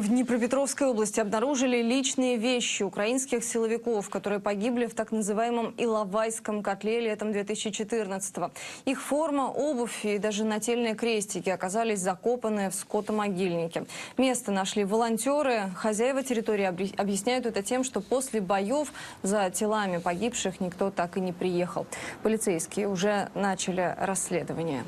В Днепропетровской области обнаружили личные вещи украинских силовиков, которые погибли в так называемом Иловайском котле летом 2014-го. Их форма, обувь и даже нательные крестики оказались закопаны в скотомогильнике. Место нашли волонтеры. Хозяева территории объясняют это тем, что после боев за телами погибших никто так и не приехал. Полицейские уже начали расследование.